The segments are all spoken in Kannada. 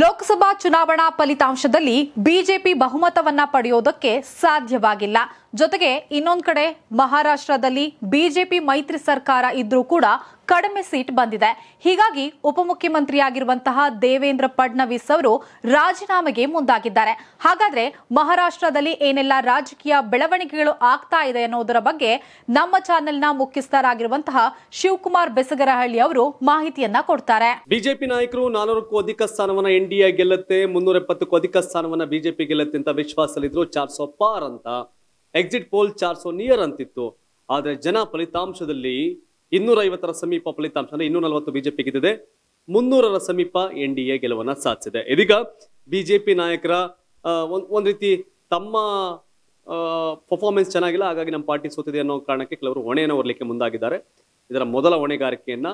ಲೋಕಸಭಾ ಚುನಾವಣಾ ಫಲಿತಾಂಶದಲ್ಲಿ ಬಿಜೆಪಿ ಬಹುಮತವನ್ನ ಪಡೆಯೋದಕ್ಕೆ ಸಾಧ್ಯವಾಗಿಲ್ಲ ಜೊತೆಗೆ ಇನ್ನೊಂದು ಕಡೆ ಮಹಾರಾಷ್ಟ್ರದಲ್ಲಿ ಬಿಜೆಪಿ ಮೈತ್ರಿ ಸರ್ಕಾರ ಇದ್ರೂ ಕೂಡ ಕಡಿಮೆ ಸೀಟ್ ಬಂದಿದೆ ಹೀಗಾಗಿ ಉಪಮುಖ್ಯಮಂತ್ರಿಯಾಗಿರುವಂತಹ ದೇವೇಂದ್ರ ಫಡ್ನವೀಸ್ ಅವರು ರಾಜೀನಾಮೆಗೆ ಮುಂದಾಗಿದ್ದಾರೆ ಹಾಗಾದ್ರೆ ಮಹಾರಾಷ್ಟ್ರದಲ್ಲಿ ಏನೆಲ್ಲ ರಾಜಕೀಯ ಬೆಳವಣಿಗೆಗಳು ಆಗ್ತಾ ಇದೆ ಅನ್ನೋದರ ಬಗ್ಗೆ ನಮ್ಮ ಚಾನೆಲ್ನ ಮುಖ್ಯಸ್ಥರಾಗಿರುವಂತಹ ಶಿವಕುಮಾರ್ ಬೆಸಗರಹಳ್ಳಿ ಅವರು ಮಾಹಿತಿಯನ್ನ ಕೊಡ್ತಾರೆ ಬಿಜೆಪಿ ನಾಯಕರು ನಾನೂರಕ್ಕೂ ಅಧಿಕ ಸ್ಥಾನವನ್ನ ಎನ್ಡಿಎ ಗೆಲ್ಲುತ್ತೆ ಮುನ್ನೂರ ಎಪ್ಪತ್ತಕ್ಕೂ ಅಧಿಕ ಸ್ಥಾನವನ್ನ ಬಿಜೆಪಿ ಗೆಲ್ಲುತ್ತೆ ಅಂತ ವಿಶ್ವಾಸದಲ್ಲಿದ್ರು ಚಾರ್ ಸೋ ಪಾರ್ ಅಂತ ಎಕ್ಸಿಟ್ ಪೋಲ್ ಚಾರ್ ನಿಯರ್ ಅಂತಿತ್ತು ಆದ್ರೆ ಜನ ಫಲಿತಾಂಶದಲ್ಲಿ ಇನ್ನೂರ ಐವತ್ತರ ಸಮೀಪ ಫಲಿತಾಂಶ ಅಂದ್ರೆ ಇನ್ನೂರ ನಲವತ್ತು ಬಿಜೆಪಿ ಗೆದ್ದಿದೆ ಮುನ್ನೂರರ ಸಮೀಪ ಎನ್ ಡಿ ಎ ಗೆಲುವನ್ನ ಸಾಧಿಸಿದೆ ಇದೀಗ ಬಿಜೆಪಿ ನಾಯಕರ ಒಂದ್ ರೀತಿ ತಮ್ಮ ಪರ್ಫಾರ್ಮೆನ್ಸ್ ಚೆನ್ನಾಗಿಲ್ಲ ಹಾಗಾಗಿ ನಮ್ಮ ಪಾರ್ಟಿ ಸೋತಿದೆ ಅನ್ನೋ ಕಾರಣಕ್ಕೆ ಕೆಲವರು ಹೊಣೆಯನ್ನು ಹೊರಲಿಕ್ಕೆ ಮುಂದಾಗಿದ್ದಾರೆ ಇದರ ಮೊದಲ ಹೊಣೆಗಾರಿಕೆಯನ್ನ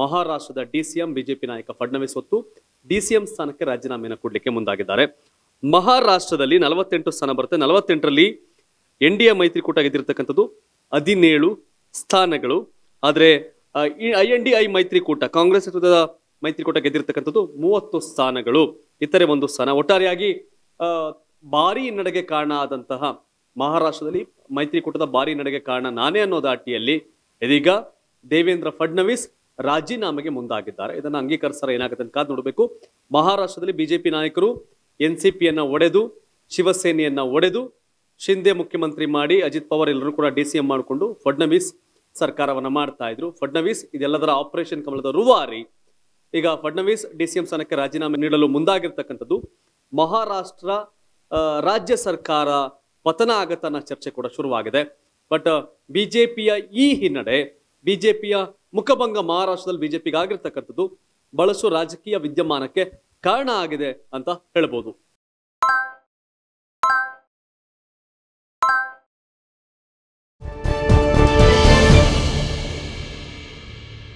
ಮಹಾರಾಷ್ಟ್ರದ ಡಿ ಸಿ ಎಂ ಬಿಜೆಪಿ ನಾಯಕ ಫಡ್ನವೀಸ್ ಹೊತ್ತು ಡಿ ಸಿ ಎಂ ಸ್ಥಾನಕ್ಕೆ ರಾಜೀನಾಮೆಯನ್ನು ಕೊಡಲಿಕ್ಕೆ ಮುಂದಾಗಿದ್ದಾರೆ ಮಹಾರಾಷ್ಟ್ರದಲ್ಲಿ ನಲವತ್ತೆಂಟು ಸ್ಥಾನ ಬರುತ್ತೆ ನಲವತ್ತೆಂಟರಲ್ಲಿ ಎನ್ ಡಿ ಎ ಮೈತ್ರಿಕೂಟ ಗೆದ್ದಿರ್ತಕ್ಕಂಥದ್ದು ಹದಿನೇಳು ಸ್ಥಾನಗಳು ಆದರೆ ಐ ಎನ್ ಡಿ ಐ ಮೈತ್ರಿಕೂಟ ಕಾಂಗ್ರೆಸ್ ನೇತೃತ್ವದ ಮೈತ್ರಿಕೂಟ ಗೆದ್ದಿರ್ತಕ್ಕಂಥದ್ದು ಮೂವತ್ತು ಸ್ಥಾನಗಳು ಇತರೆ ಒಂದು ಸ್ಥಾನ ಒಟ್ಟಾರೆಯಾಗಿ ಭಾರಿ ನಡೆಗೆ ಕಾರಣ ಆದಂತಹ ಮಹಾರಾಷ್ಟ್ರದಲ್ಲಿ ಮೈತ್ರಿಕೂಟದ ಭಾರಿ ನಡೆಗೆ ಕಾರಣ ನಾನೇ ಅನ್ನೋ ದಾಟಿಯಲ್ಲಿ ಇದೀಗ ದೇವೇಂದ್ರ ಫಡ್ನವೀಸ್ ರಾಜೀನಾಮೆಗೆ ಮುಂದಾಗಿದ್ದಾರೆ ಇದನ್ನು ಅಂಗೀಕರಿಸ್ತಾರೆ ಏನಾಗುತ್ತೆ ಅಂತ ಕಾದು ನೋಡಬೇಕು ಮಹಾರಾಷ್ಟ್ರದಲ್ಲಿ ಬಿಜೆಪಿ ನಾಯಕರು ಎನ್ ಸಿ ಪಿಯನ್ನು ಒಡೆದು ಶಿವಸೇನೆಯನ್ನ ಒಡೆದು ಶಿಂದೆ ಮುಖ್ಯಮಂತ್ರಿ ಮಾಡಿ ಅಜಿತ್ ಪವಾರ್ ಎಲ್ಲರೂ ಕೂಡ ಡಿ ಸಿ ಎಂ ಮಾಡಿಕೊಂಡು ಫಡ್ನವೀಸ್ ಸರ್ಕಾರವನ್ನು ಮಾಡ್ತಾ ಇದ್ರು ಫಡ್ನವೀಸ್ ಇದೆಲ್ಲದರ ಆಪರೇಷನ್ ಕಮಲದ ರೂವಾರಿ ಈಗ ಫಡ್ನವೀಸ್ ಡಿ ಸಿ ಎಂ ಸ್ಥಾನಕ್ಕೆ ರಾಜೀನಾಮೆ ನೀಡಲು ಮುಂದಾಗಿರ್ತಕ್ಕಂಥದ್ದು ಮಹಾರಾಷ್ಟ್ರ ರಾಜ್ಯ ಸರ್ಕಾರ ಪತನ ಆಗತನ ಚರ್ಚೆ ಕೂಡ ಶುರುವಾಗಿದೆ ಬಟ್ ಬಿಜೆಪಿಯ ಈ ಹಿನ್ನಡೆ ಬಿಜೆಪಿಯ ಮುಖಭಂಗ ಮಹಾರಾಷ್ಟ್ರದಲ್ಲಿ ಬಿಜೆಪಿಗಾಗಿರ್ತಕ್ಕಂಥದ್ದು ಬಹಳಷ್ಟು ರಾಜಕೀಯ ವಿದ್ಯಮಾನಕ್ಕೆ ಕಾರಣ ಆಗಿದೆ ಅಂತ ಹೇಳ್ಬೋದು